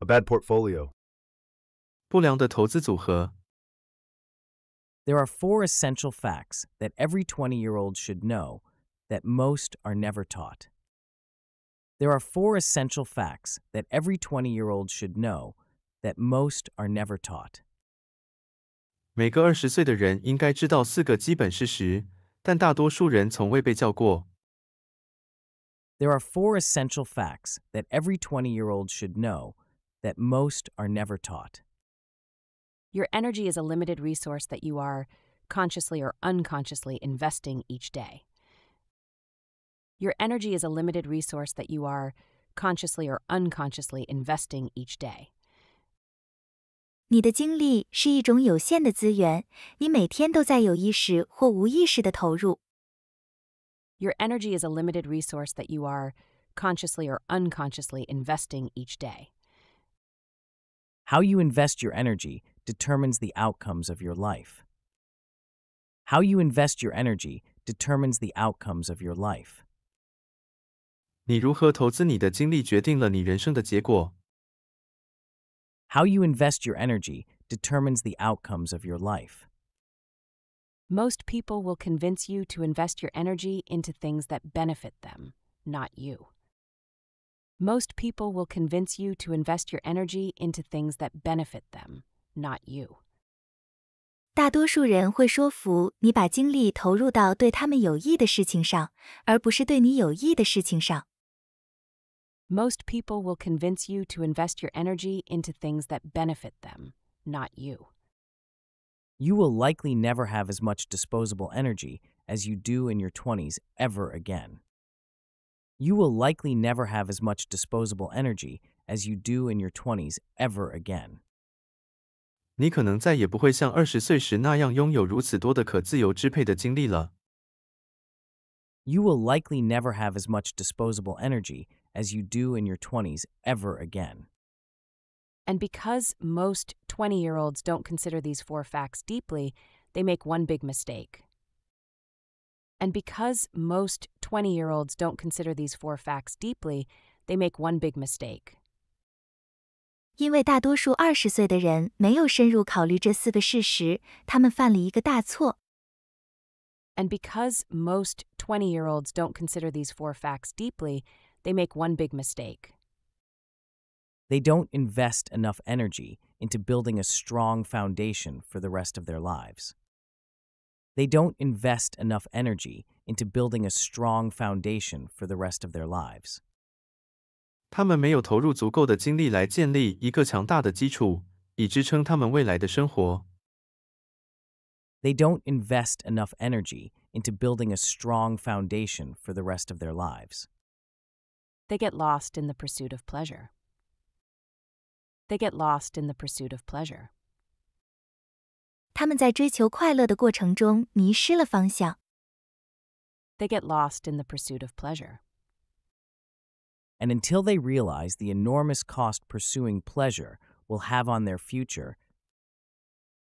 A bad portfolio. There are four essential facts that every 20 year old should know that most are never taught. There are four essential facts that every 20 year old should know that most are never taught. There are four essential facts that every 20 year old should know that most are never taught. Your energy is a limited resource that you are consciously or unconsciously investing each day. Your energy is a limited resource that you are consciously or unconsciously investing each day. 你的精力是一种有限的资源，你每天都在有意识或无意识的投入。Your energy is a limited resource that you are consciously or unconsciously investing each day. How you invest your energy determines the outcomes of your life. How you invest your energy determines the outcomes of your life. 你如何投资你的精力决定了你人生的结果。How you invest your energy determines the outcomes of your life. Most people will convince you to invest your energy into things that benefit them, not you. Most people will convince you to invest your energy into things that benefit them, not you. 大多数人会说服你把精力投入到对他们有益的事情上，而不是对你有益的事情上。Most people will convince you to invest your energy into things that benefit them, not you. You will likely never have as much disposable energy as you do in your 20s ever again. You will likely never have as much disposable energy as you do in your 20s ever again. 你可能再也不会像二十岁时那样拥有如此多的可自由支配的精力了。You will likely never have as much disposable energy as you do in your 20s ever again. And because most 20 year olds don't consider these four facts deeply, they make one big mistake. And because most 20 year olds don't consider these four facts deeply, they make one big mistake. 因为大多数二十岁的人没有深入考虑这四个事实，他们犯了一个大错。And because most 20 year olds don't consider these four facts deeply, they make one big mistake. They don't invest enough energy into building a strong foundation for the rest of their lives. They don't invest enough energy into building a strong foundation for the rest of their lives. 他们没有投入足够的精力来建立一个强大的基础，以支撑他们未来的生活。They don't invest enough energy into building a strong foundation for the rest of their lives. They get lost in the pursuit of pleasure. They get lost in the pursuit of pleasure. 他们在追求快乐的过程中迷失了方向。They get lost in the pursuit of pleasure. And until they realize the enormous cost pursuing pleasure will have on their future,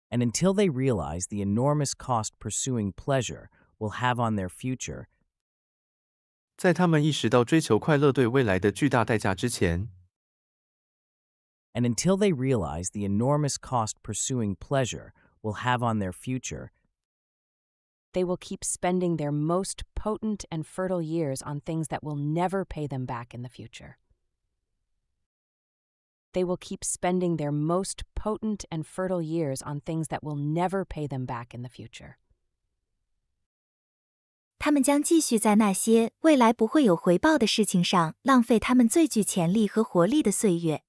and until they realize the enormous cost pursuing pleasure will have on their future, And until they realize the enormous cost pursuing pleasure will have on their future. They will keep spending their most potent and fertile years on things that will never pay them back in the future. They will keep spending their most potent and fertile years on things that will never pay them back in the future. 他们将继续在那些未来不会有回报的事情上浪费他们最具潜力和活力的岁月。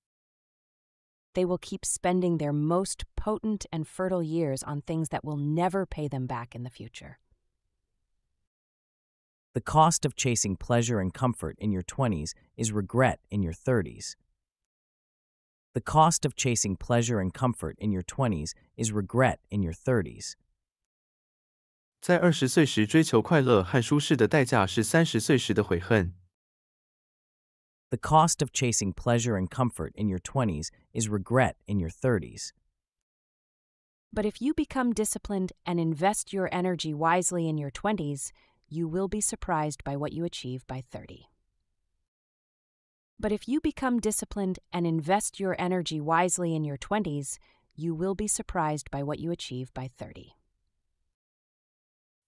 they will keep spending their most potent and fertile years on things that will never pay them back in the future. The cost of chasing pleasure and comfort in your 20s is regret in your 30s. The cost of chasing pleasure and comfort in your 20s is regret in your 30s. 在二十岁时追求快乐和舒适的代价是三十岁时的悔恨。the cost of chasing pleasure and comfort in your 20s is regret in your 30s. But if you become disciplined and invest your energy wisely in your 20s, you will be surprised by what you achieve by 30. But if you become disciplined and invest your energy wisely in your 20s, you will be surprised by what you achieve by 30.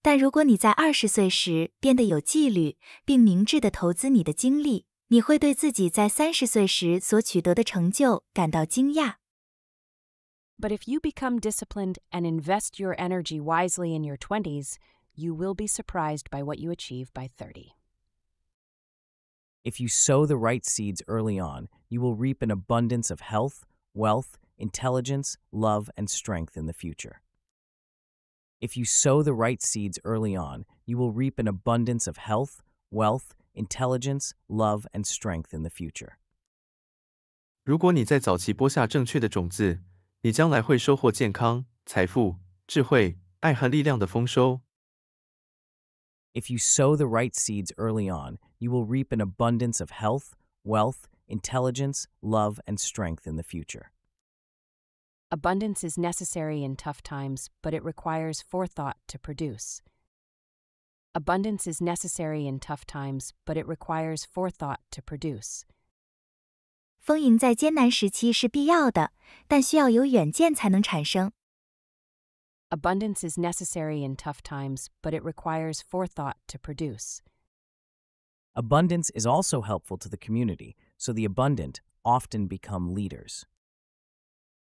但如果你在二十岁时变得有纪律，并明智地投资你的精力，你会对自己在三十岁时所取得的成就感到惊讶。But if you become disciplined and invest your energy wisely in your 20s, you will be surprised by what you achieve by 30. If you sow the right seeds early on, you will reap an abundance of health, wealth, intelligence, love, and strength in the future. If you sow the right seeds early on, you will reap an abundance of health, wealth, intelligence, love, and strength in the future. 如果你在早期播下正确的种子，你将来会收获健康、财富、智慧、爱和力量的丰收。If you sow the right seeds early on, you will reap an abundance of health, wealth, intelligence, love, and strength in the future. Abundance is necessary in tough times, but it requires forethought to produce. Abundance is necessary in tough times, but it requires forethought to produce. 丰盈在艰难时期是必要的，但需要有远见才能产生。Abundance is necessary in tough times, but it requires forethought to produce. Abundance is also helpful to the community, so the abundant often become leaders.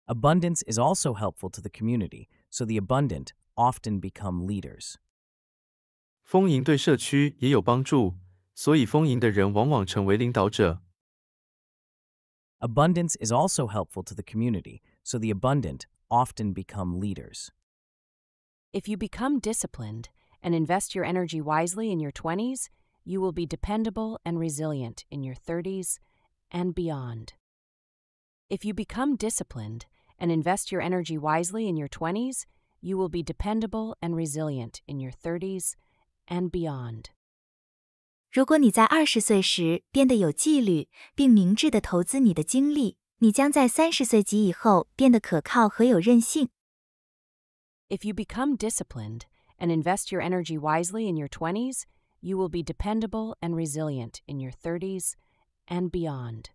Abundance is also helpful to the community, so the abundant often become leaders. 丰盈对社区也有帮助，所以丰盈的人往往成为领导者。Abundance is also helpful to the community, so the abundant often become leaders. If you become disciplined and invest your energy wisely in your 20s, you will be dependable and resilient in your 30s and beyond. If you become disciplined and invest your energy wisely in your 20s, you will be dependable and resilient in your 30s and beyond. 如果你在二十岁时变得有纪律，并明智地投资你的精力，你将在三十岁及以后变得可靠和有韧性。If you become disciplined and invest your energy wisely in your 20s, you will be dependable and resilient in your 30s and beyond.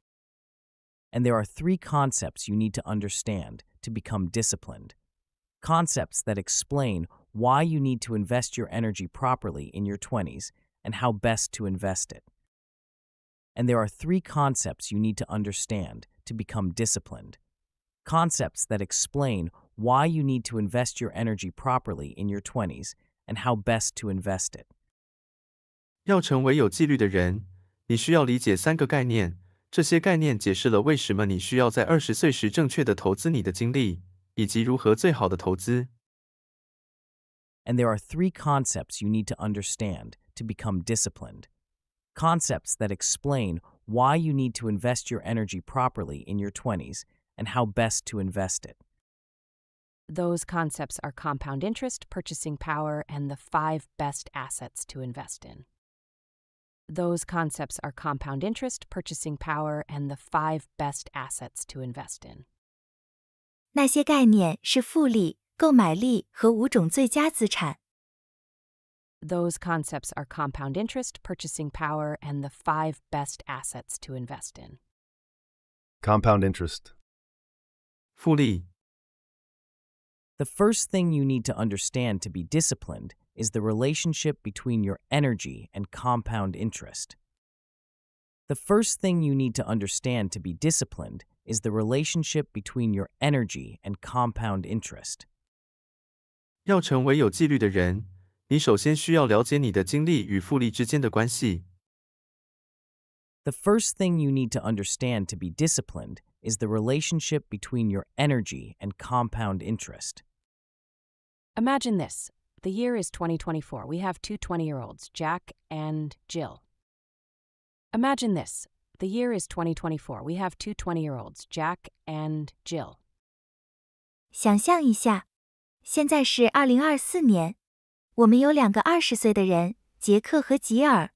And there are three concepts you need to understand to become disciplined. Concepts that explain why you need to invest your energy properly in your 20s and how best to invest it. And there are three concepts you need to understand to become disciplined. Concepts that explain why you need to invest your energy properly in your 20s and how best to invest it. 要成为有纪律的人，你需要理解三个概念。这些概念解释了为什么你需要在二十岁时正确的投资你的精力，以及如何最好的投资。and there are three concepts you need to understand to become disciplined. Concepts that explain why you need to invest your energy properly in your 20s and how best to invest it. Those concepts are compound interest, purchasing power, and the five best assets to invest in. Those concepts are compound interest, purchasing power, and the five best assets to invest in. 那些概念是复利购买力和五种最佳资产。Those concepts are compound interest, purchasing power, and the five best assets to invest in. Compound interest. 复利 The first thing you need to understand to be disciplined is the relationship between your energy and compound interest. The first thing you need to understand to be disciplined is the relationship between your energy and compound interest. 要成为有纪律的人，你首先需要了解你的精力与复利之间的关系。The first thing you need to understand to be disciplined is the relationship between your energy and compound interest. Imagine this. The year is 2024. We have two 20 year olds, Jack and Jill. Imagine this. The year is 2024. We have two 20 year olds, Jack and Jill. 想象一下，现在是二零二四年，我们有两个二十岁的人，杰克和吉尔。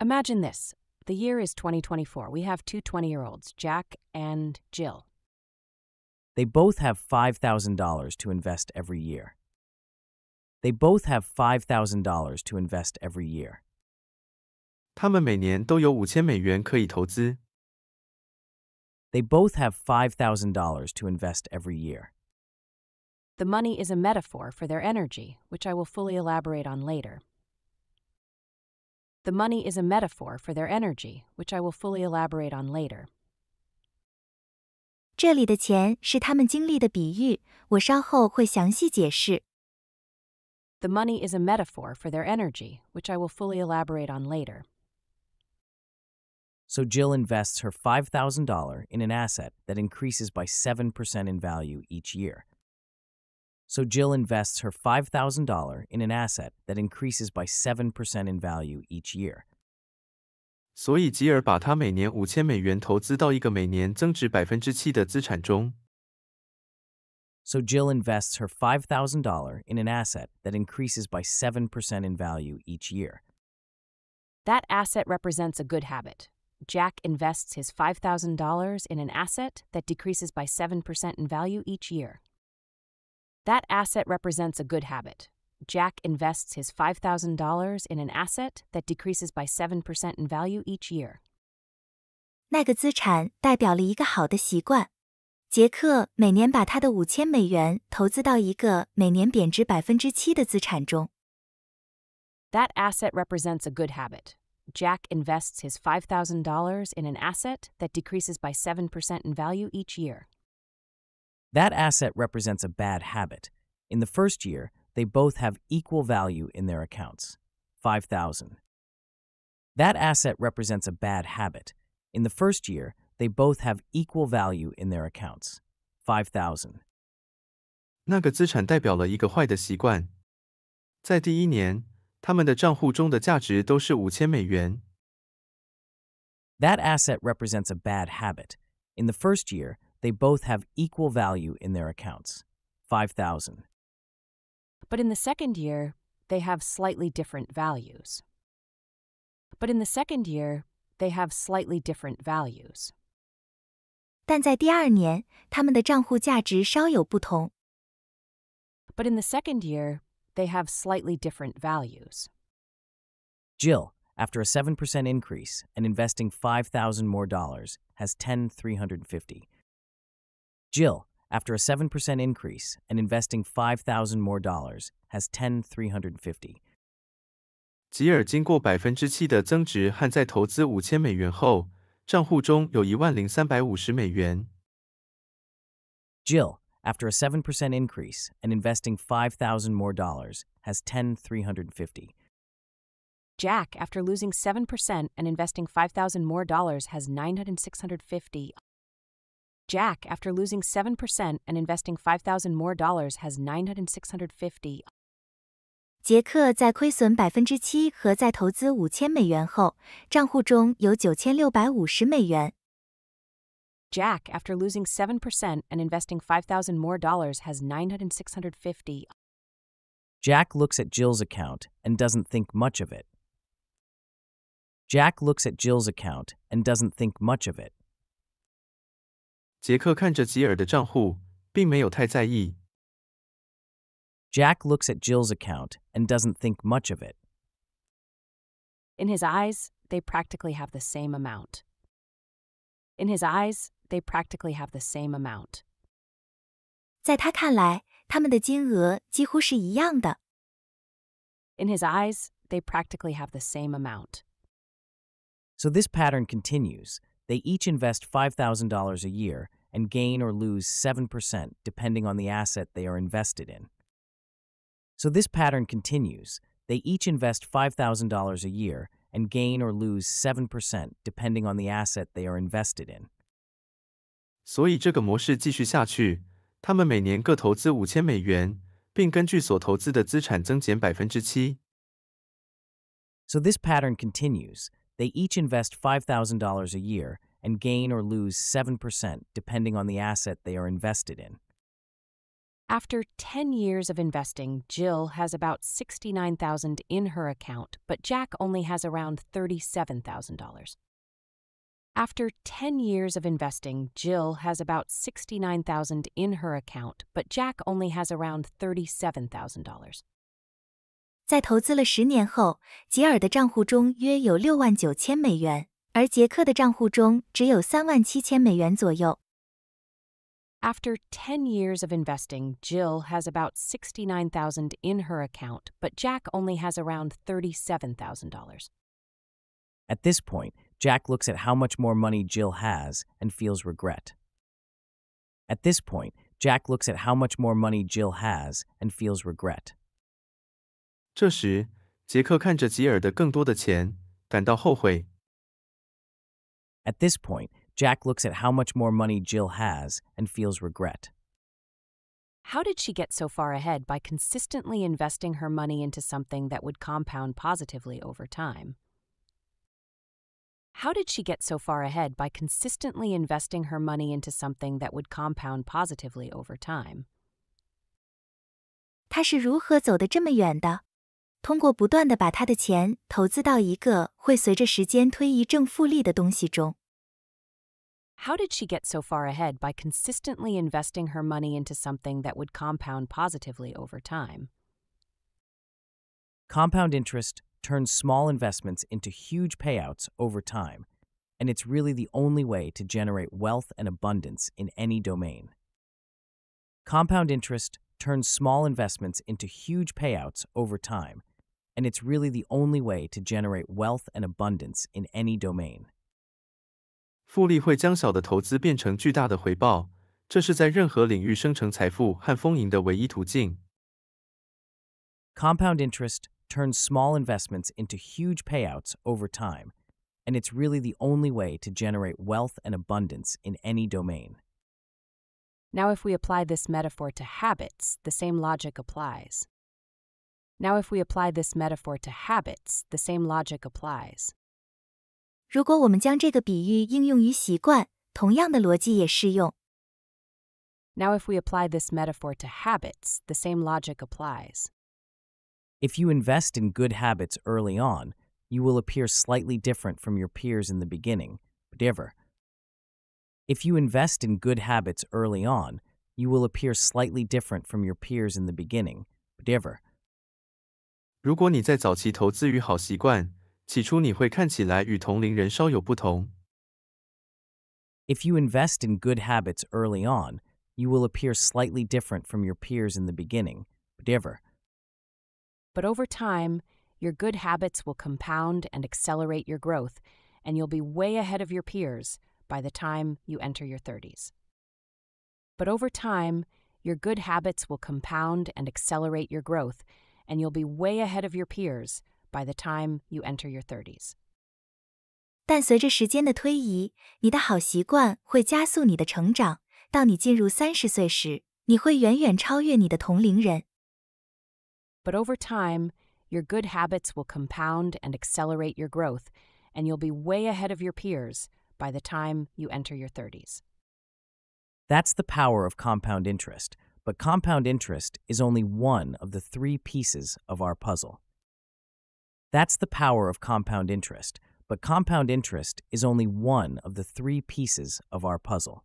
Imagine this. The year is 2024. We have two 20 year olds, Jack and Jill. They both have $5,000 to invest every year. They both have $5,000 to invest every year. They both have $5,000 to invest every year. The money is a metaphor for their energy, which I will fully elaborate on later. The money is a metaphor for their energy, which I will fully elaborate on later. 这里的钱是他们经历的比喻，我稍后会详细解释。The money is a metaphor for their energy, which I will fully elaborate on later. So Jill invests her $5,000 in an asset that increases by 7% in value each year. So Jill invests her $5,000 in an asset that increases by 7% in value each year. 所以吉尔把他每年五千美元投资到一个每年增值百分之七的资产中。So Jill invests her $5,000 in an asset that increases by 7% in value each year. That asset represents a good habit. Jack invests his $5,000 in an asset that decreases by 7% in value each year. That asset represents a good habit. Jack invests his $5,000 in an asset that decreases by 7% in value each year. That asset represents a good habit. Jack invests his $5,000 in an asset that decreases by 7% in value each year. That asset represents a bad habit. In the first year, they both have equal value in their accounts 5,000. That asset represents a bad habit. In the first year, they both have equal value in their accounts 5,000. That asset represents a bad habit. In the first year, they both have equal value in their accounts, 5,000. But in the second year, they have slightly different values. But in the second year, they have slightly different values. But in the second year, they have slightly different values. Jill, after a 7% increase and investing 5,000 more dollars, has 10,350. Jill, after a 7% increase and investing 5,000 more dollars, has 10,350. 吉尔经过百分之七的增值和再投资五千美元后，账户中有一万零三百五十美元。Jill, after a 7% increase and investing 5,000 more dollars, has 10,350. Jack, after losing 7% and investing 5,000 more dollars, has nine hundred six hundred fifty. Jack, after losing 7% and investing 5,000 more dollars, has 900 Jack, 杰克在亏损百分之七和在投资五千美元后，账户中有九千六百五十美元。Jack, after losing 7% and investing 5,000 more dollars, has nine hundred six hundred fifty. Jack looks at Jill's account and doesn't think much of it. Jack looks at Jill's account and doesn't think much of it. 杰克看着吉尔的账户，并没有太在意。Jack looks at Jill's account and doesn't think much of it. In his eyes, they practically have the same amount. In his eyes, they practically have the same amount. In his eyes, they practically have the same amount. So this pattern continues. They each invest $5,000 a year and gain or lose 7% depending on the asset they are invested in. So this pattern continues. They each invest $5,000 a year and gain or lose 7% depending on the asset they are invested in. So this pattern continues. They each invest $5,000 a year and gain or lose 7% depending on the asset they are invested in. After 10 years of investing, Jill has about 69,000 in her account, but Jack only has around $37,000. After 10 years of investing, Jill has about 69,000 in her account, but Jack only has around $37,000. 在投资了十年后，吉尔的账户中约有六万九千美元，而杰克的账户中只有三万七千美元左右。After 10 years of investing, Jill has about 69,000 in her account, but Jack only has around $37,000. At this point, Jack looks at how much more money Jill has and feels regret. At this point, Jack looks at how much more money Jill has and feels regret. 这时，杰克看着吉尔的更多的钱，感到后悔。At this point, Jack looks at how much more money Jill has and feels regret. How did she get so far ahead by consistently investing her money into something that would compound positively over time? How did she get so far ahead by consistently investing her money into something that would compound positively over time? 她是如何走得这么远的？通过不断的把他的钱投资到一个会随着时间推移正复利的东西中。How did she get so far ahead by consistently investing her money into something that would compound positively over time? Compound interest turns small investments into huge payouts over time, and it's really the only way to generate wealth and abundance in any domain. Compound interest turns small investments into huge payouts over time, and it's really the only way to generate wealth and abundance in any domain. 复利会将小的投资变成巨大的回报，这是在任何领域生成财富和丰盈的唯一途径。Compound interest turns small investments into huge payouts over time, and it's really the only way to generate wealth and abundance in any domain. Now, if we apply this metaphor to habits, the same logic applies. Now, if we apply this metaphor to habits, the same logic applies. now, if we apply this metaphor to habits, the same logic applies. If you invest in good habits early on, you will appear slightly different from your peers in the beginning, but ever. If you invest in good habits early on, you will appear slightly different from your peers in the beginning, but ever. 如果你在早期投资于好习惯，起初你会看起来与同龄人稍有不同。If you invest in good habits early on, you will appear slightly different from your peers in the beginning, but ever. But over time, your good habits will compound and accelerate your growth, and you'll be way ahead of your peers by the time you enter your 30s. But over time, your good habits will compound and accelerate your growth, and you'll be way ahead of your peers by the time you enter your 30s. 但随着时间的推移，你的好习惯会加速你的成长。到你进入三十岁时，你会远远超越你的同龄人。But over time, your good habits will compound and accelerate your growth, and you'll be way ahead of your peers by the time you enter your 30s. That's the power of compound interest. But compound interest is only one of the three pieces of our puzzle. That's the power of compound interest, but compound interest is only one of the three pieces of our puzzle.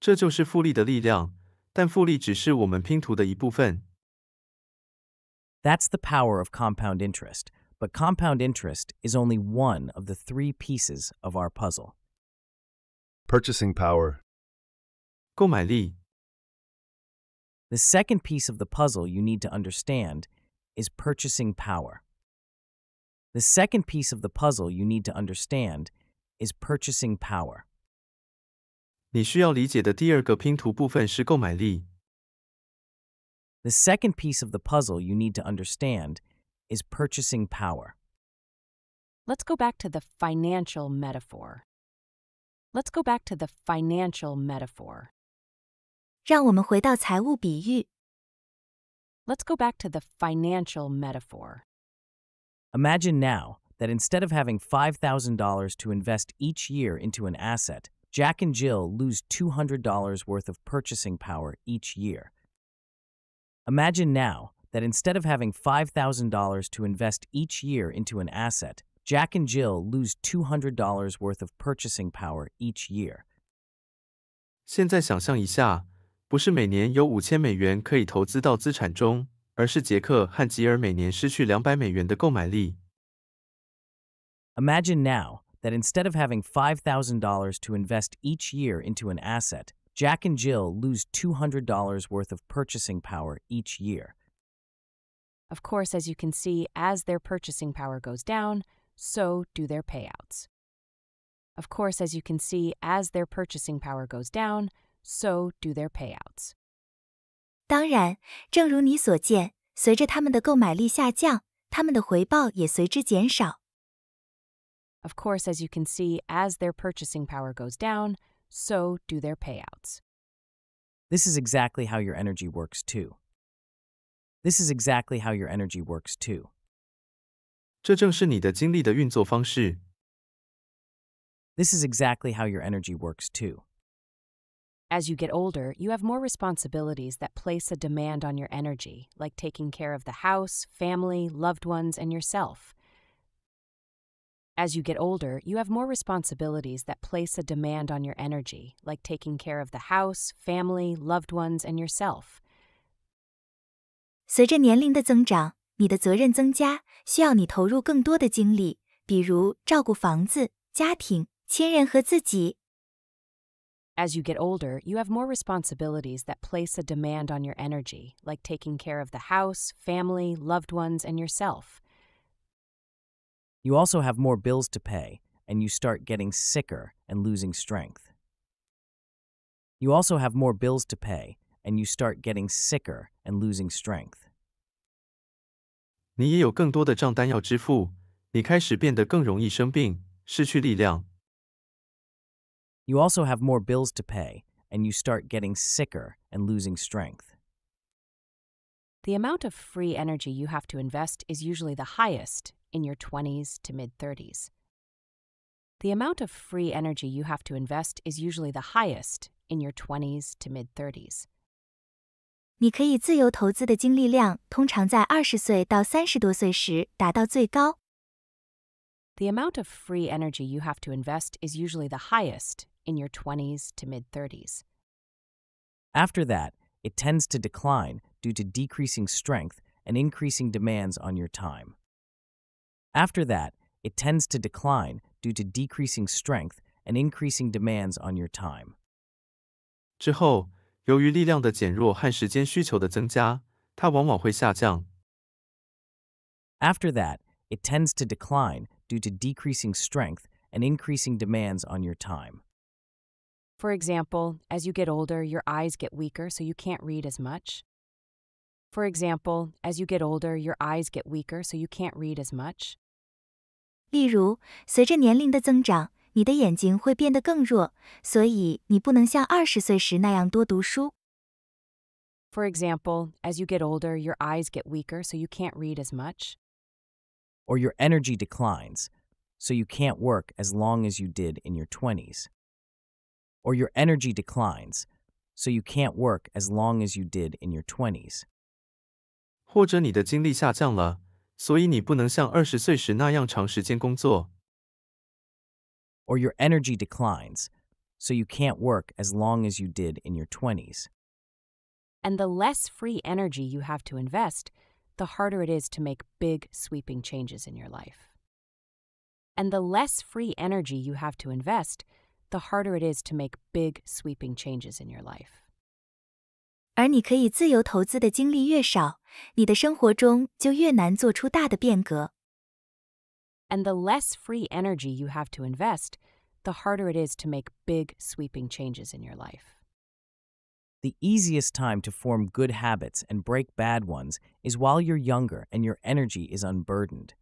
这就是复利的力量，但复利只是我们拼图的一部分。That's the power of compound interest, but compound interest is only one of the three pieces of our puzzle. Purchasing power. 购买力 the second piece of the puzzle you need to understand is purchasing power. The second piece of the puzzle you need to understand is purchasing power. The second piece of the puzzle you need to understand is purchasing power. Let's go back to the financial metaphor. Let's go back to the financial metaphor. 让我们回到财务比喻。Let's go back to the financial metaphor. Imagine now that instead of having $5,000 to invest each year into an asset, Jack and Jill lose $200 worth of purchasing power each year. Imagine now that instead of having $5,000 to invest each year into an asset, Jack and Jill lose $200 worth of purchasing power each year. 现在想象一下，不是每年有五千美元可以投资到资产中，而是杰克和吉尔每年失去两百美元的购买力。Imagine now that instead of having $5,000 to invest each year into an asset, Jack and Jill lose $200 worth of purchasing power each year. Of course, as you can see, as their purchasing power goes down, so do their payouts. Of course, as you can see, as their purchasing power goes down, so do their payouts. 当然，正如你所见，随着他们的购买力下降，他们的回报也随之减少。Of course, as you can see, as their purchasing power goes down, so do their payouts. This is exactly how your energy works too. This is exactly how your energy works too. 这正是你的精力的运作方式。This is exactly how your energy works too. As you get older, you have more responsibilities that place a demand on your energy, like taking care of the house, family, loved ones, and yourself. As you get older, you have more responsibilities that place a demand on your energy, like taking care of the house, family, loved ones, and yourself. 随着年龄的增长，你的责任增加，需要你投入更多的精力，比如照顾房子、家庭、亲人和自己。as you get older, you have more responsibilities that place a demand on your energy, like taking care of the house, family, loved ones, and yourself. You also have more bills to pay, and you start getting sicker and losing strength. You also have more bills to pay, and you start getting sicker and losing strength. 你也有更多的账单要支付，你开始变得更容易生病，失去力量，you also have more bills to pay, and you start getting sicker and losing strength. The amount of free energy you have to invest is usually the highest in your 20s to mid 30s. The amount of free energy you have to invest is usually the highest in your 20s to mid 30s. 你可以自由投资的精力量通常在二十岁到三十多岁时达到最高。The amount of free energy you have to invest is usually the highest in your 20s to mid 30s. After that, it tends to decline due to decreasing strength and increasing demands on your time. After that, it tends to decline due to decreasing strength and increasing demands on your time. 之后，由于力量的减弱和时间需求的增加，它往往会下降。After that, it tends to decline due to decreasing strength and increasing demands on your time. For example, as you get older, your eyes get weaker, so you can't read as much. For example, as you get older, your eyes get weaker, so you can't read as much. For example, as you get older, your eyes get weaker, so you can't read as much. Or your energy declines, so you can't work as long as you did in your 20s or your energy declines, so you can't work as long as you did in your 20s. 或者你的精力下降了，所以你不能像二十岁时那样长时间工作。Or your energy declines, so you can't work as long as you did in your 20s. And the less free energy you have to invest, the harder it is to make big, sweeping changes in your life. And the less free energy you have to invest, the harder it is to make big sweeping changes in your life. And the less free energy you have to invest, the harder it is to make big sweeping changes in your life. The easiest time to form good habits and break bad ones is while you're younger and your energy is unburdened.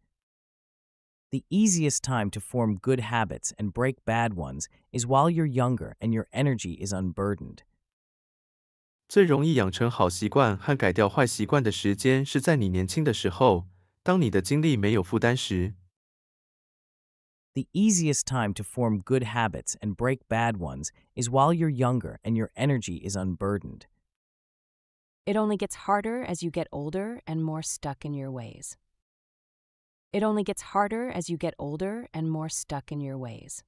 The easiest time to form good habits and break bad ones is while you're younger and your energy is unburdened. 最容易养成好习惯和改掉坏习惯的时间是在你年轻的时候，当你的精力没有负担时。The easiest time to form good habits and break bad ones is while you're younger and your energy is unburdened. It only gets harder as you get older and more stuck in your ways. It only gets harder as you get older and more stuck in your ways.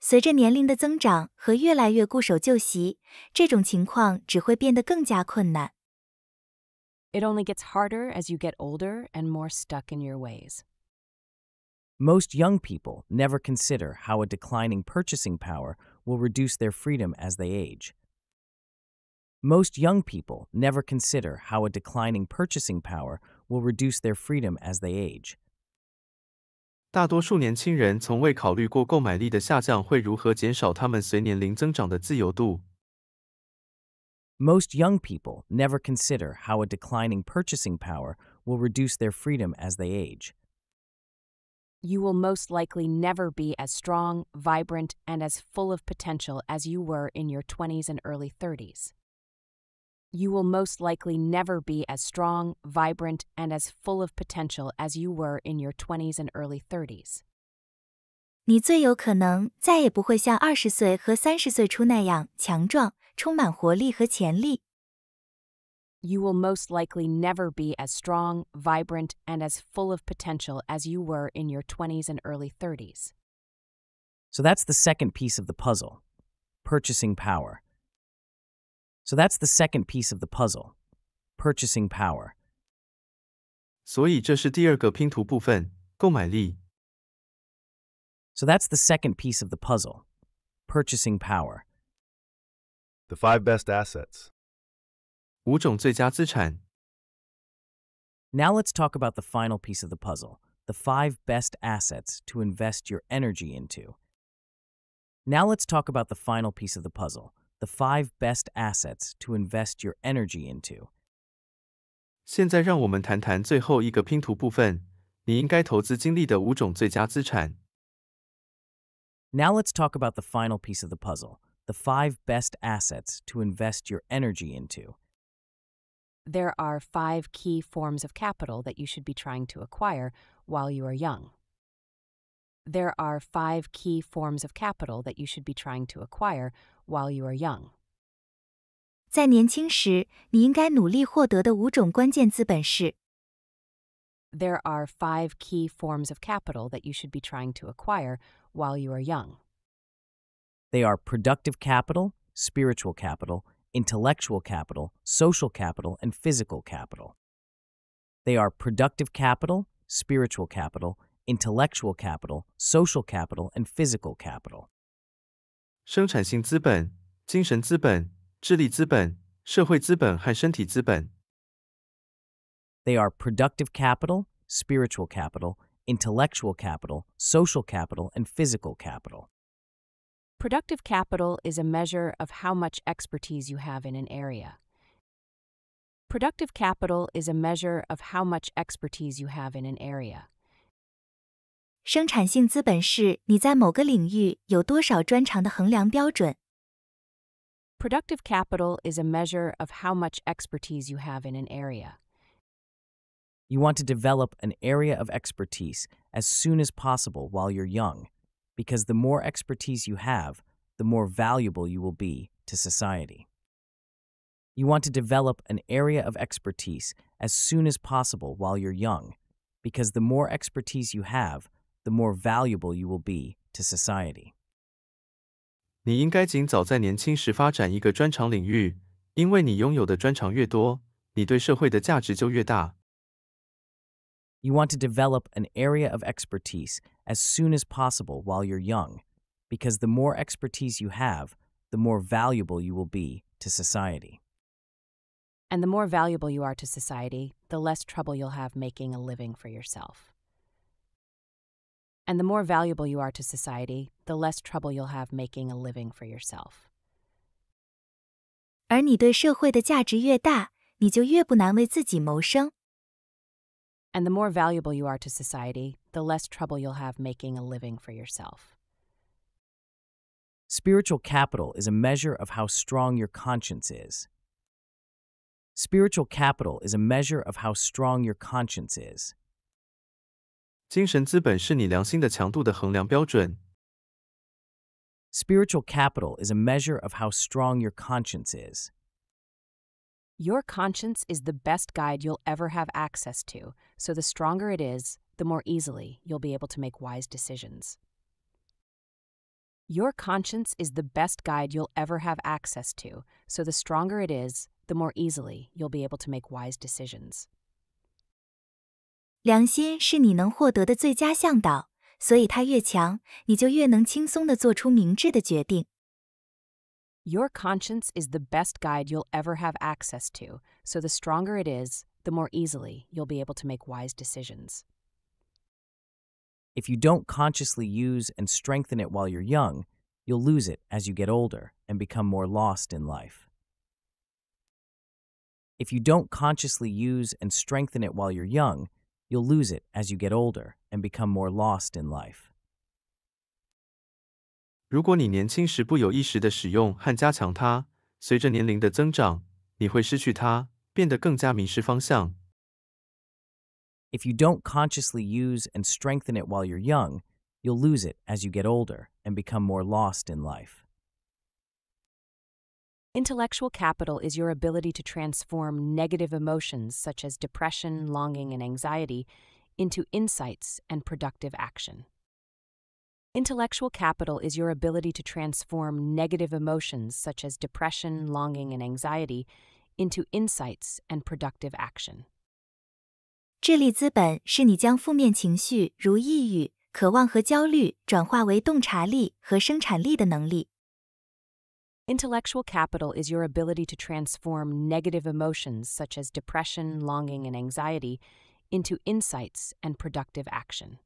随着年龄的增长和越来越固守旧习，这种情况只会变得更加困难。It only gets harder as you get older and more stuck in your ways. Most young people never consider how a declining purchasing power will reduce their freedom as they age. Most young people never consider how a declining purchasing power will reduce their freedom as they age. 大多数年轻人从未考虑过购买力的下降会如何减少他们随年龄增长的自由度。Most young people never consider how a declining purchasing power will reduce their freedom as they age. You will most likely never be as strong, vibrant, and as full of potential as you were in your 20s and early 30s you will most likely never be as strong, vibrant, and as full of potential as you were in your 20s and early 30s. 你最有可能再也不会像二十岁和三十岁初那样强壮、充满活力和潜力。You will most likely never be as strong, vibrant, and as full of potential as you were in your 20s and early 30s. So that's the second piece of the puzzle purchasing power. So that's the second piece of the puzzle purchasing power. So that's the second piece of the puzzle purchasing power. The five best assets. Now let let's talk about the final piece of the puzzle the five best assets to invest your energy into. Now let's talk about the final piece of the puzzle the five best assets to invest your energy into. 现在让我们谈谈最后一个拼图部分，你应该投资精力的五种最佳资产。Now let's talk about the final piece of the puzzle, the five best assets to invest your energy into. There are five key forms of capital that you should be trying to acquire while you are young. There are five key forms of capital that you should be trying to acquire while you are young. 在年轻时，你应该努力获得的五种关键资本是。There are five key forms of capital that you should be trying to acquire while you are young. They are productive capital, spiritual capital, intellectual capital, social capital, and physical capital. They are productive capital, spiritual capital, intellectual capital, social capital, and physical capital. 生产性资本、精神资本、智力资本、社会资本和身体资本。They are productive capital, spiritual capital, intellectual capital, social capital, and physical capital. Productive capital is a measure of how much expertise you have in an area. Productive capital is a measure of how much expertise you have in an area. 生产性资本是你在某个领域有多少专长的衡量标准。Productive capital is a measure of how much expertise you have in an area. You want to develop an area of expertise as soon as possible while you're young, because the more expertise you have, the more valuable you will be to society. You want to develop an area of expertise as soon as possible while you're young, because the more expertise you have, the more valuable you will be to society. 你应该尽早在年轻时发展一个专长领域，因为你拥有的专长越多，你对社会的价值就越大。You want to develop an area of expertise as soon as possible while you're young, because the more expertise you have, the more valuable you will be to society. And the more valuable you are to society, the less trouble you'll have making a living for yourself. And the more valuable you are to society, the less trouble you'll have making a living for yourself. 而你对社会的价值越大，你就越不难为自己谋生。And the more valuable you are to society, the less trouble you'll have making a living for yourself. Spiritual capital is a measure of how strong your conscience is. Spiritual capital is a measure of how strong your conscience is. 精神资本是你良心的强度的衡量标准。Spiritual capital is a measure of how strong your conscience is. Your conscience is the best guide you'll ever have access to, so the stronger it is, the more easily you'll be able to make wise decisions. Your conscience is the best guide you'll ever have access to, so the stronger it is, the more easily you'll be able to make wise decisions. 良心是你能获得的最佳向导，所以它越强，你就越能轻松地做出明智的决定。Your conscience is the best guide you'll ever have access to, so the stronger it is, the more easily you'll be able to make wise decisions. If you don't consciously use and strengthen it while you're young, you'll lose it as you get older and become more lost in life. If you don't consciously use and strengthen it while you're young, You'll lose it as you get older and become more lost in life. If you don't consciously use and strengthen it while you're young, you'll lose it as you get older and become more lost in life. Intellectual capital is your ability to transform negative emotions such as depression, longing, and anxiety into insights and productive action. Intellectual capital is your ability to transform negative emotions such as depression, longing, and anxiety into insights and productive action. 智力资本是你将负面情绪如抑郁、渴望和焦虑转化为洞察力和生产力的能力。Intellectual capital is your ability to transform negative emotions such as depression, longing, and anxiety into insights and productive action.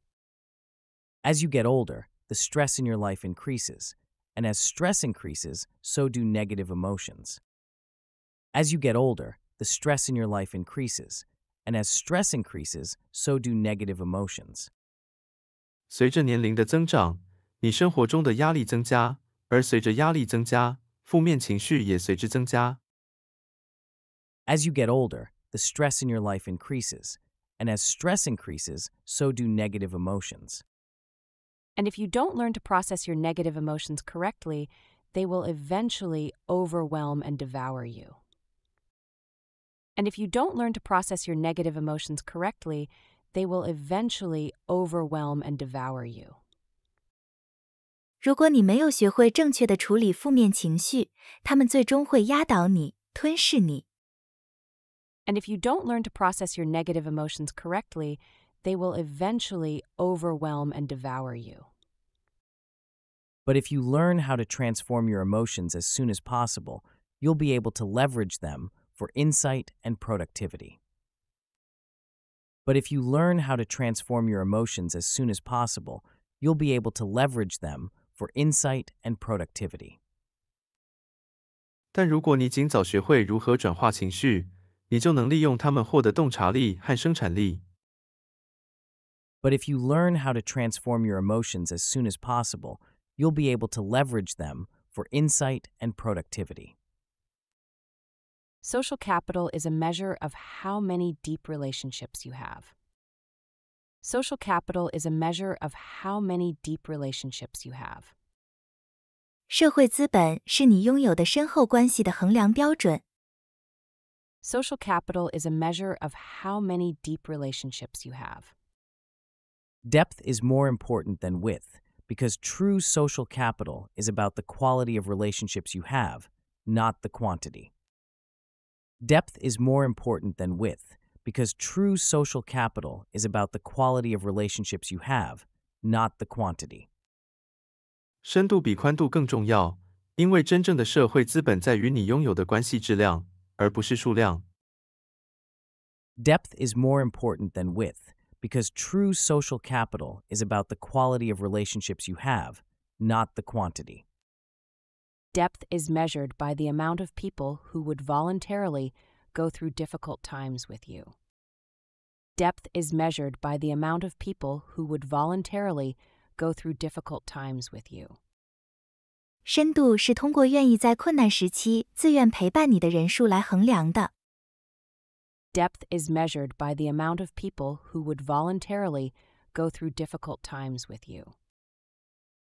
As you get older, the stress in your life increases, and as stress increases, so do negative emotions. As you get older, the stress in your life increases, and as stress increases, so do negative emotions. 随着年龄的增长，你生活中的压力增加，而随着压力增加，负面情绪也随之增加。As you get older, the stress in your life increases, and as stress increases, so do negative emotions. And if you don't learn to process your negative emotions correctly, they will eventually overwhelm and devour you. And if you don't learn to process your negative emotions correctly, they will eventually overwhelm and devour you. 如果你没有学会正确的处理负面情绪，他们最终会压倒你、吞噬你。And if you don't learn to process your negative emotions correctly, they will eventually overwhelm and devour you. But if you learn how to transform your emotions as soon as possible, you'll be able to leverage them for insight and productivity. But if you learn how to transform your emotions as soon as possible, you'll be able to leverage them for insight and productivity. 但如果你尽早学会如何转化情绪，你就能利用它们获得洞察力和生产力。But if you learn how to transform your emotions as soon as possible, you'll be able to leverage them for insight and productivity. Social capital is a measure of how many deep relationships you have. Social capital is a measure of how many deep relationships you have. 社会资本是你拥有的深厚关系的衡量标准。Social capital is a measure of how many deep relationships you have. Depth is more important than width because true social capital is about the quality of relationships you have, not the quantity. Depth is more important than width because true social capital is about the quality of relationships you have, not the quantity. 深度比宽度更重要，因为真正的社会资本在于你拥有的关系质量，而不是数量。Depth is more important than width because true social capital is about the quality of relationships you have, not the quantity. Depth is measured by the amount of people who would voluntarily go through difficult times with you. Depth is measured by the amount of people who would voluntarily go through difficult times with you. 深度是通过愿意在困难时期自愿陪伴你的人数来衡量的。Depth is measured by the amount of people who would voluntarily go through difficult times with you.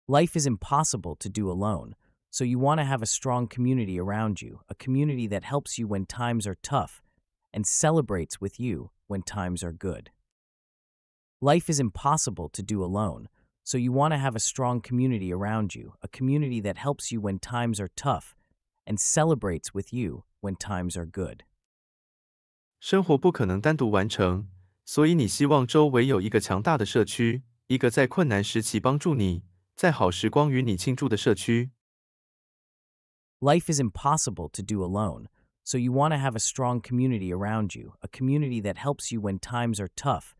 Life is impossible to do alone, so you want to have a strong community around you, a community that helps you when times are tough and celebrates with you when times are good. Life is impossible to do alone, so you want to have a strong community around you, a community that helps you when times are tough and celebrates with you when times are good. 生活不可能单独完成，所以你希望周围有一个强大的社区，一个在困难时期帮助你，在好时光与你庆祝的社区。Life is impossible to do alone, so you want to have a strong community around you, a community that helps you when times are tough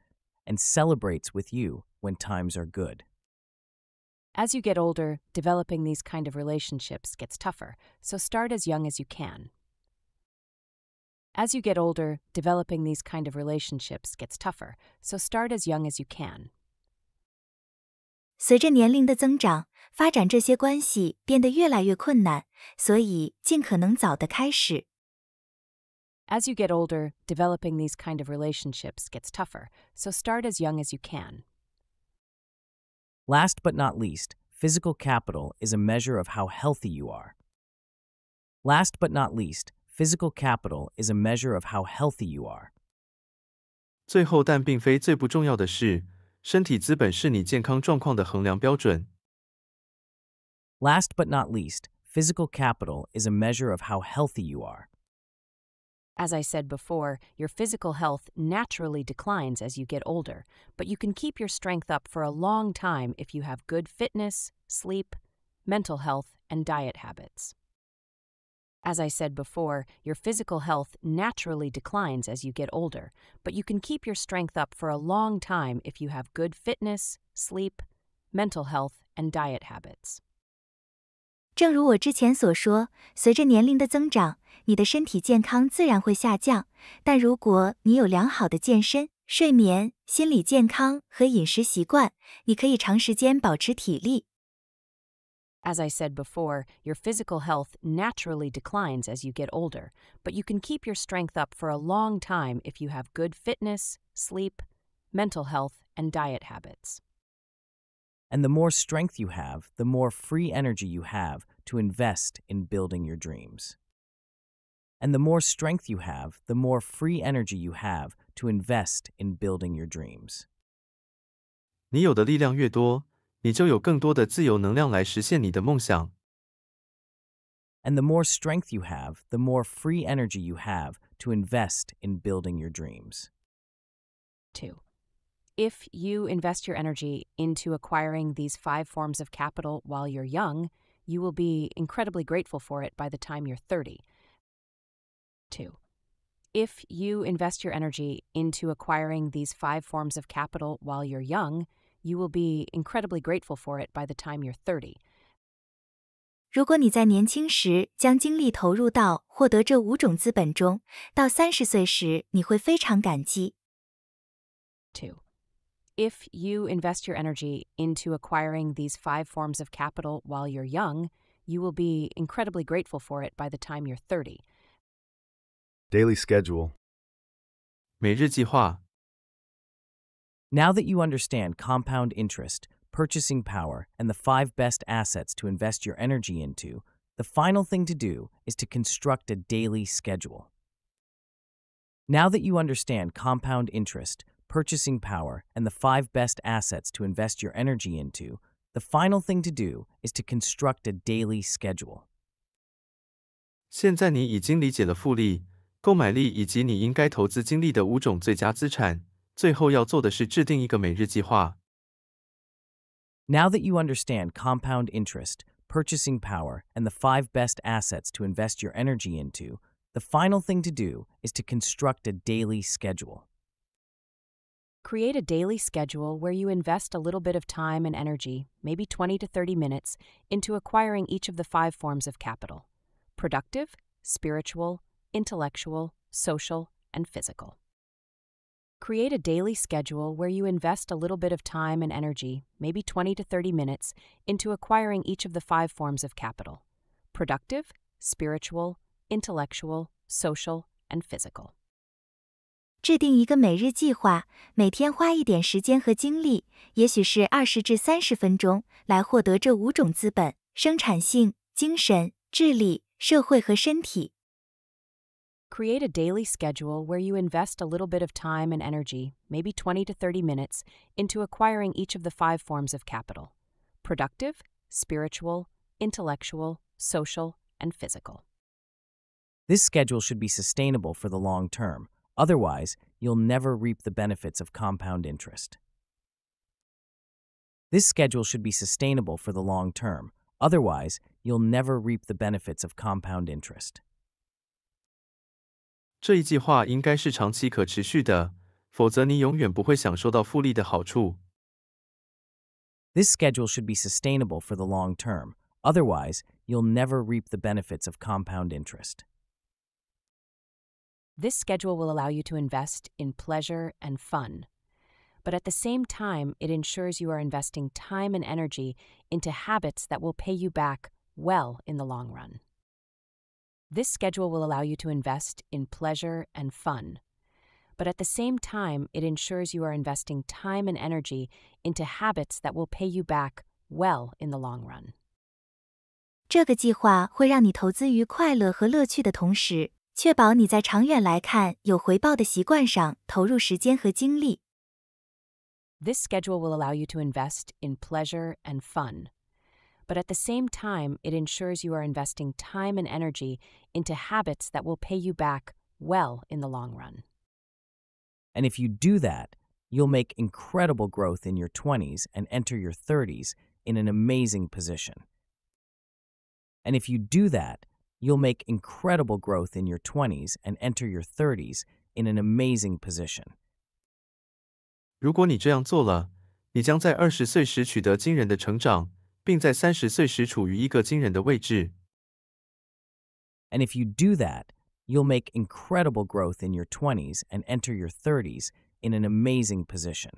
and celebrates with you when times are good. As you get older, developing these kind of relationships gets tougher, so start as young as you can. As you get older, developing these kind of relationships gets tougher, so start as young as you can. 随着年龄的增长，发展这些关系变得越来越困难，所以尽可能早的开始。As you get older, developing these kind of relationships gets tougher, so start as young as you can. Last but not least, physical capital is a measure of how healthy you are. Last but not least, physical capital is a measure of how healthy you are. 最后，但并非最不重要的是，身体资本是你健康状况的衡量标准。Last but not least, physical capital is a measure of how healthy you are. As I said before, your physical health naturally declines as you get older, but you can keep your strength up for a long time if you have good fitness, sleep, mental health, and diet habits. As I said before, your physical health naturally declines as you get older, but you can keep your strength up for a long time if you have good fitness, sleep, mental health, and diet habits. 正如我之前所说，随着年龄的增长，你的身体健康自然会下降。但如果你有良好的健身、睡眠、心理健康和饮食习惯，你可以长时间保持体力。As I said before, your physical health naturally declines as you get older, but you can keep your strength up for a long time if you have good fitness, sleep, mental health, and diet habits. And the more strength you have, the more free energy you have to invest in building your dreams. And the more strength you have, the more free energy you have to invest in building your dreams. 你有的力量越多，你就有更多的自由能量来实现你的梦想。And the more strength you have, the more free energy you have to invest in building your dreams. 2 if you invest your energy into acquiring these five forms of capital while you're young, you will be incredibly grateful for it by the time you're 30. 2. If you invest your energy into acquiring these five forms of capital while you're young, you will be incredibly grateful for it by the time you're 30. 如果你在年轻时将精力投入到获得这五种资本中，到三十岁时，你会非常感激。Two if you invest your energy into acquiring these five forms of capital while you're young, you will be incredibly grateful for it by the time you're 30. Daily Schedule 每日计划 Now that you understand compound interest, purchasing power, and the five best assets to invest your energy into, the final thing to do is to construct a daily schedule. Now that you understand compound interest, purchasing power, and the five best assets to invest your energy into, the final thing to do is to construct a daily schedule. Now that you understand compound interest, purchasing power, and the five best assets to invest your energy into, the final thing to do is to construct a daily schedule. Create a daily schedule where you invest a little bit of time and energy, maybe 20 to 30 minutes, into acquiring each of the five forms of capital productive, spiritual, intellectual, social, and physical. Create a daily schedule where you invest a little bit of time and energy, maybe 20 to 30 minutes, into acquiring each of the five forms of capital productive, spiritual, intellectual, social, and physical. 制定一个每日计划，每天花一点时间和精力，也许是二十至三十分钟，来获得这五种资本：生产性、精神、智力、社会和身体。Create a daily schedule where you invest a little bit of time and energy, maybe 20 to 30 minutes, into acquiring each of the five forms of capital productive, spiritual, intellectual, social, and physical. This schedule should be sustainable for the long term Otherwise, you'll never reap the benefits of compound interest. This schedule should be sustainable for the long term. Otherwise, you'll never reap the benefits of compound interest. 这一计划应该是长期可持续的，否则你永远不会享受到复利的好处。This schedule should be sustainable for the long term. Otherwise, you'll never reap the benefits of compound interest. This schedule will allow you to invest in pleasure and fun. But at the same time, it ensures you are investing time and energy into habits that will pay you back well in the long run. This schedule will allow you to invest in pleasure and fun. But at the same time, it ensures you are investing time and energy into habits that will pay you back well in the long run. 这个计划会让你投资于快乐和乐趣的同时，确保你在长远来看有回报的习惯上投入时间和精力。This schedule will allow you to invest in pleasure and fun, but at the same time, it ensures you are investing time and energy into habits that will pay you back well in the long run. And if you do that, you'll make incredible growth in your 20s and enter your 30s in an amazing position. And if you do that, you'll make incredible growth in your 20s and enter your 30s in an amazing position. and if you do that, you'll make incredible growth in your 20s and enter your 30s in an amazing position.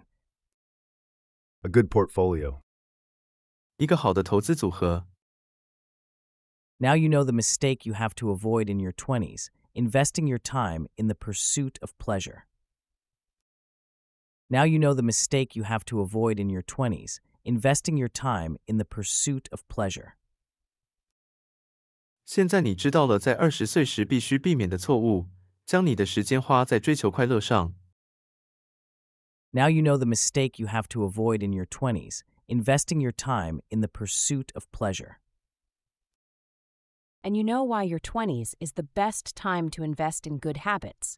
A good portfolio. 一个好的投资组合 now you know the mistake you have to avoid in your 20s, investing your time in the pursuit of pleasure. Now you know the mistake you have to avoid in your 20s, investing your time in the pursuit of pleasure. 现在你知道了在二十岁时必须避免的错误，将你的时间花在追求快乐上。Now you know the mistake you have to avoid in your 20s, investing your time in the pursuit of pleasure. And you know why your 20s is the best time to invest in good habits.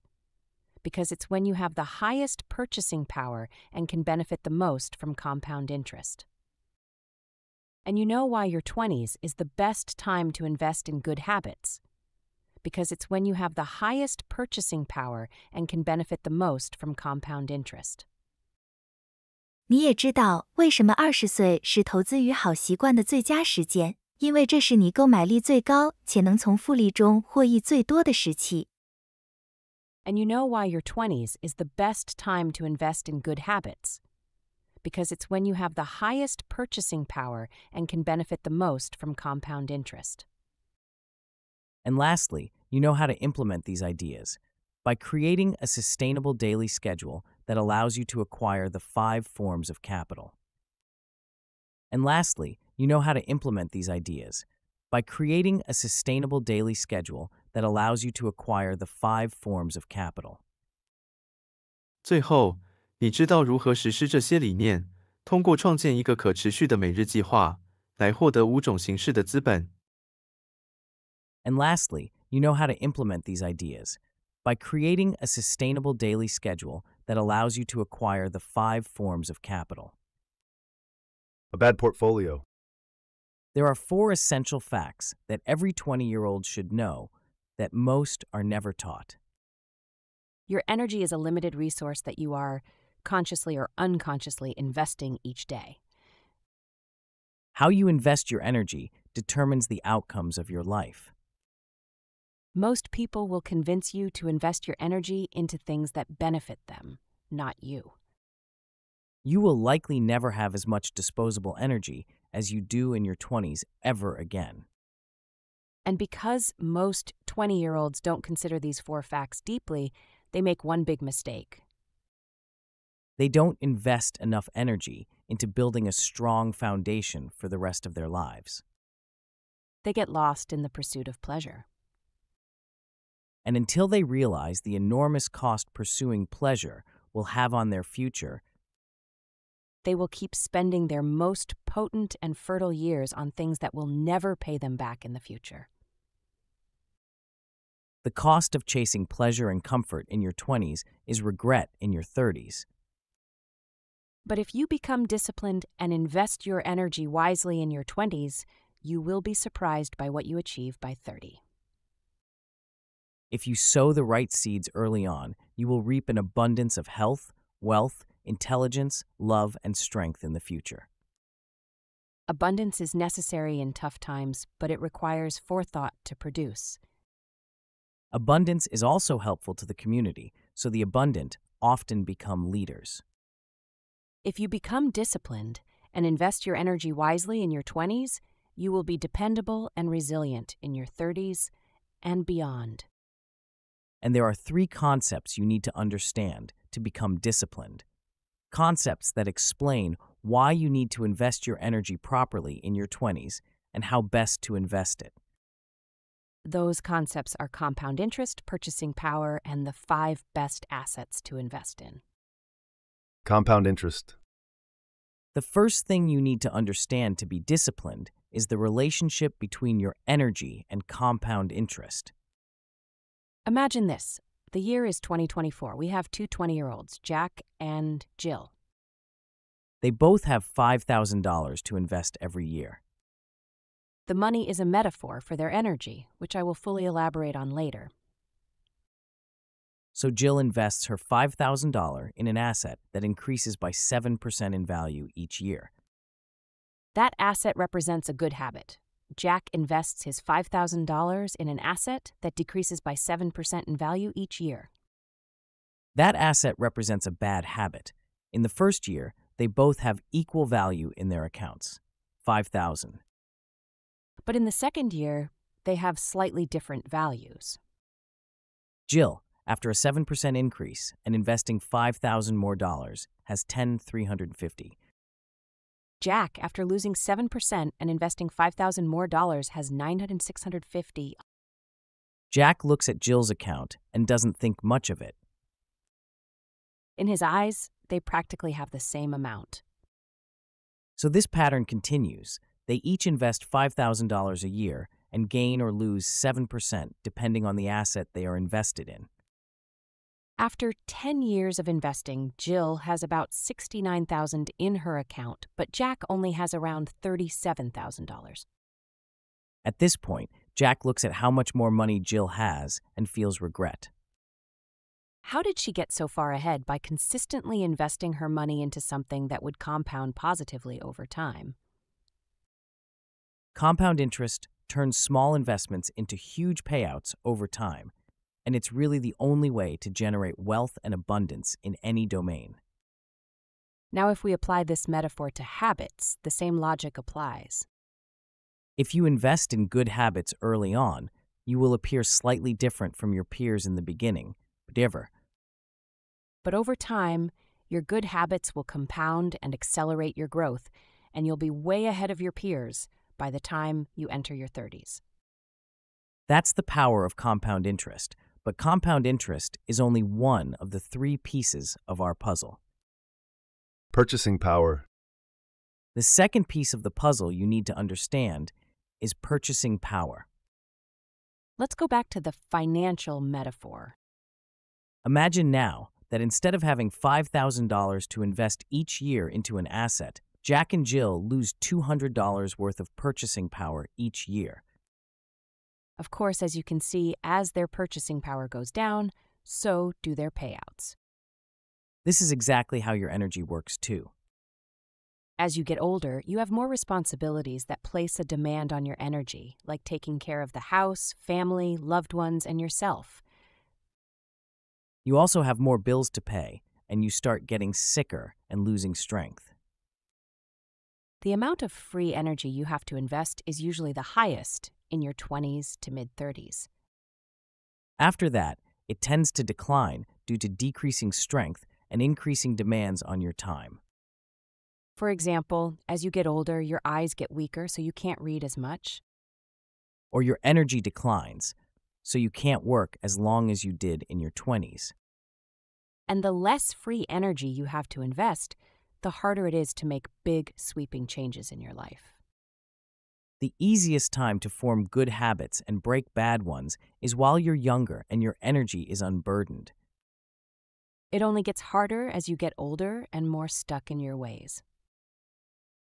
Because it's when you have the highest purchasing power and can benefit the most from compound interest. And you know why your 20s is the best time to invest in good habits. Because it's when you have the highest purchasing power and can benefit the most from compound interest. 因为这是你购买力最高且能从复利中获益最多的时期。And you know why your 20s is the best time to invest in good habits. Because it's when you have the highest purchasing power and can benefit the most from compound interest. And lastly, you know how to implement these ideas by creating a sustainable daily schedule that allows you to acquire the five forms of capital. And lastly, you know how to implement these ideas by creating a sustainable daily schedule that allows you to acquire the five forms of capital. 最后，你知道如何实施这些理念，通过创建一个可持续的每日计划来获得五种形式的资本。And lastly, you know how to implement these ideas by creating a sustainable daily schedule that allows you to acquire the five forms of capital. A bad portfolio there are four essential facts that every 20 year old should know that most are never taught. Your energy is a limited resource that you are consciously or unconsciously investing each day. How you invest your energy determines the outcomes of your life. Most people will convince you to invest your energy into things that benefit them, not you. You will likely never have as much disposable energy as you do in your 20s ever again. And because most 20 year olds don't consider these four facts deeply, they make one big mistake. They don't invest enough energy into building a strong foundation for the rest of their lives. They get lost in the pursuit of pleasure. And until they realize the enormous cost pursuing pleasure will have on their future, they will keep spending their most potent and fertile years on things that will never pay them back in the future. The cost of chasing pleasure and comfort in your 20s is regret in your 30s. But if you become disciplined and invest your energy wisely in your 20s, you will be surprised by what you achieve by 30. If you sow the right seeds early on, you will reap an abundance of health, wealth, intelligence, love, and strength in the future. Abundance is necessary in tough times, but it requires forethought to produce. Abundance is also helpful to the community, so the abundant often become leaders. If you become disciplined and invest your energy wisely in your 20s, you will be dependable and resilient in your 30s and beyond. And there are three concepts you need to understand to become disciplined concepts that explain why you need to invest your energy properly in your 20s and how best to invest it. Those concepts are compound interest, purchasing power, and the five best assets to invest in. Compound interest. The first thing you need to understand to be disciplined is the relationship between your energy and compound interest. Imagine this the year is 2024. We have two 20 year olds, Jack and Jill. They both have $5,000 to invest every year. The money is a metaphor for their energy, which I will fully elaborate on later. So Jill invests her $5,000 in an asset that increases by 7% in value each year. That asset represents a good habit, Jack invests his $5,000 in an asset that decreases by 7% in value each year. That asset represents a bad habit. In the first year, they both have equal value in their accounts 5,000. But in the second year, they have slightly different values. Jill, after a 7% increase and investing 5,000 more dollars, has 10,350. Jack, after losing 7% and investing 5,000 more dollars, has 900 650. Jack looks at Jill's account and doesn't think much of it. In his eyes, they practically have the same amount. So this pattern continues. They each invest $5,000 a year and gain or lose 7% depending on the asset they are invested in. After 10 years of investing, Jill has about 69,000 in her account, but Jack only has around $37,000. At this point, Jack looks at how much more money Jill has and feels regret. How did she get so far ahead by consistently investing her money into something that would compound positively over time? Compound interest turns small investments into huge payouts over time and it's really the only way to generate wealth and abundance in any domain. Now, if we apply this metaphor to habits, the same logic applies. If you invest in good habits early on, you will appear slightly different from your peers in the beginning, but ever. But over time, your good habits will compound and accelerate your growth, and you'll be way ahead of your peers by the time you enter your 30s. That's the power of compound interest. But compound interest is only one of the three pieces of our puzzle. Purchasing power. The second piece of the puzzle you need to understand is purchasing power. Let's go back to the financial metaphor. Imagine now that instead of having $5,000 to invest each year into an asset, Jack and Jill lose $200 worth of purchasing power each year. Of course, as you can see, as their purchasing power goes down, so do their payouts. This is exactly how your energy works, too. As you get older, you have more responsibilities that place a demand on your energy, like taking care of the house, family, loved ones, and yourself. You also have more bills to pay, and you start getting sicker and losing strength. The amount of free energy you have to invest is usually the highest in your 20s to mid 30s. After that, it tends to decline due to decreasing strength and increasing demands on your time. For example, as you get older, your eyes get weaker so you can't read as much. Or your energy declines, so you can't work as long as you did in your 20s. And the less free energy you have to invest, the harder it is to make big, sweeping changes in your life. The easiest time to form good habits and break bad ones is while you're younger and your energy is unburdened. It only gets harder as you get older and more stuck in your ways.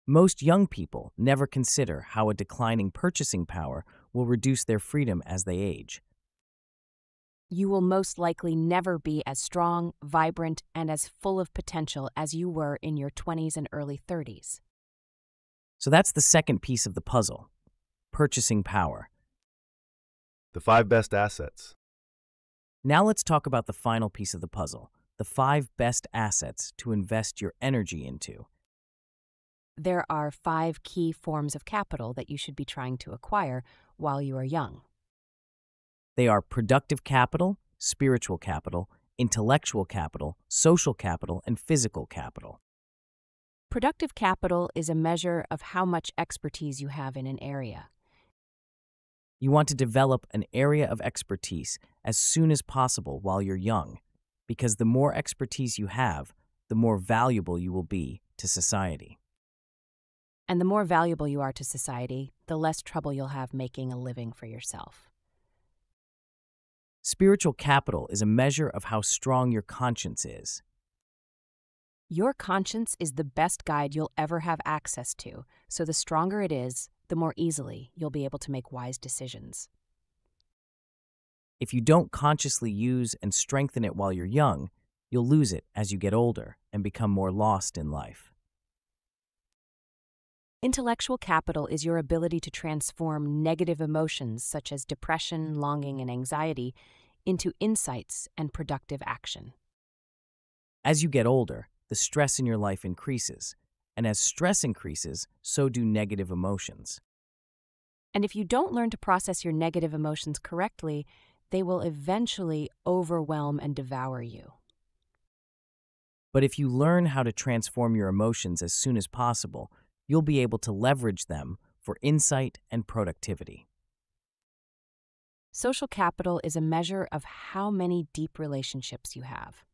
Most young people never consider how a declining purchasing power will reduce their freedom as they age. You will most likely never be as strong, vibrant, and as full of potential as you were in your 20s and early 30s. So that's the second piece of the puzzle purchasing power. The five best assets. Now let's talk about the final piece of the puzzle the five best assets to invest your energy into. There are five key forms of capital that you should be trying to acquire while you are young. They are productive capital, spiritual capital, intellectual capital, social capital, and physical capital. Productive capital is a measure of how much expertise you have in an area. You want to develop an area of expertise as soon as possible while you're young, because the more expertise you have, the more valuable you will be to society. And the more valuable you are to society, the less trouble you'll have making a living for yourself. Spiritual capital is a measure of how strong your conscience is. Your conscience is the best guide you'll ever have access to, so the stronger it is, the more easily you'll be able to make wise decisions. If you don't consciously use and strengthen it while you're young, you'll lose it as you get older and become more lost in life. Intellectual capital is your ability to transform negative emotions such as depression, longing, and anxiety into insights and productive action. As you get older, the stress in your life increases. And as stress increases, so do negative emotions. And if you don't learn to process your negative emotions correctly, they will eventually overwhelm and devour you. But if you learn how to transform your emotions as soon as possible, you'll be able to leverage them for insight and productivity. Social capital is a measure of how many deep relationships you have.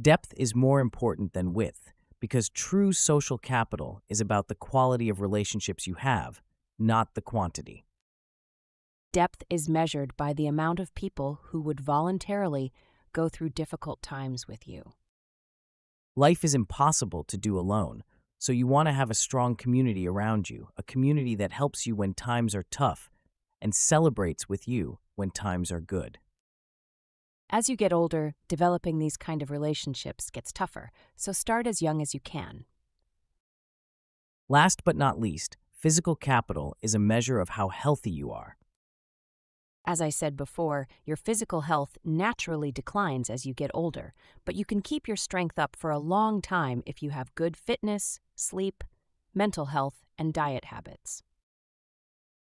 Depth is more important than width because true social capital is about the quality of relationships you have, not the quantity. Depth is measured by the amount of people who would voluntarily go through difficult times with you. Life is impossible to do alone, so you want to have a strong community around you, a community that helps you when times are tough and celebrates with you when times are good. As you get older, developing these kind of relationships gets tougher, so start as young as you can. Last but not least, physical capital is a measure of how healthy you are. As I said before, your physical health naturally declines as you get older, but you can keep your strength up for a long time if you have good fitness, sleep, mental health, and diet habits.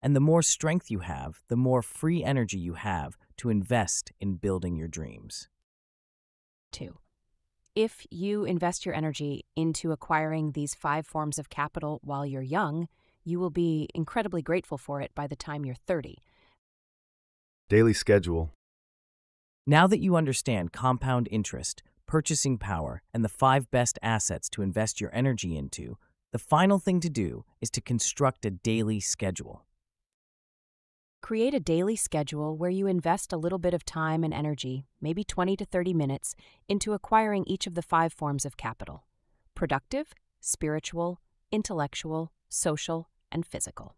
And the more strength you have, the more free energy you have to invest in building your dreams. 2. If you invest your energy into acquiring these five forms of capital while you're young, you will be incredibly grateful for it by the time you're 30. Daily Schedule Now that you understand compound interest, purchasing power, and the five best assets to invest your energy into, the final thing to do is to construct a daily schedule. Create a daily schedule where you invest a little bit of time and energy, maybe 20 to 30 minutes, into acquiring each of the five forms of capital productive, spiritual, intellectual, social, and physical.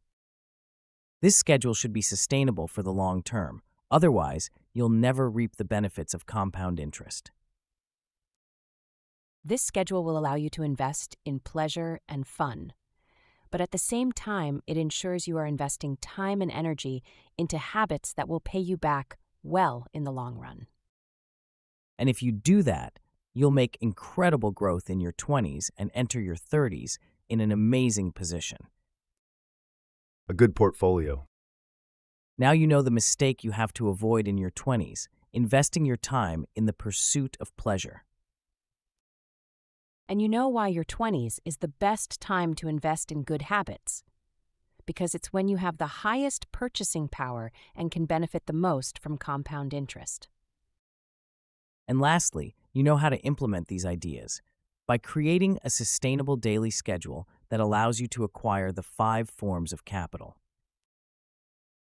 This schedule should be sustainable for the long term, otherwise, you'll never reap the benefits of compound interest. This schedule will allow you to invest in pleasure and fun but at the same time, it ensures you are investing time and energy into habits that will pay you back well in the long run. And if you do that, you'll make incredible growth in your 20s and enter your 30s in an amazing position. A good portfolio. Now you know the mistake you have to avoid in your 20s investing your time in the pursuit of pleasure. And you know why your 20s is the best time to invest in good habits. Because it's when you have the highest purchasing power and can benefit the most from compound interest. And lastly, you know how to implement these ideas by creating a sustainable daily schedule that allows you to acquire the five forms of capital.